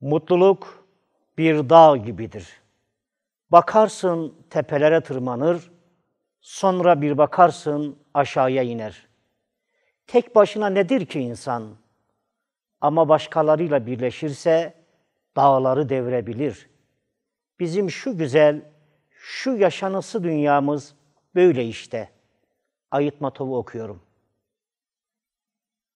Mutluluk bir dağ gibidir. Bakarsın tepelere tırmanır, sonra bir bakarsın aşağıya iner. Tek başına nedir ki insan? Ama başkalarıyla birleşirse dağları devirebilir. Bizim şu güzel, şu yaşanısı dünyamız böyle işte. Ayıtmatov'u okuyorum.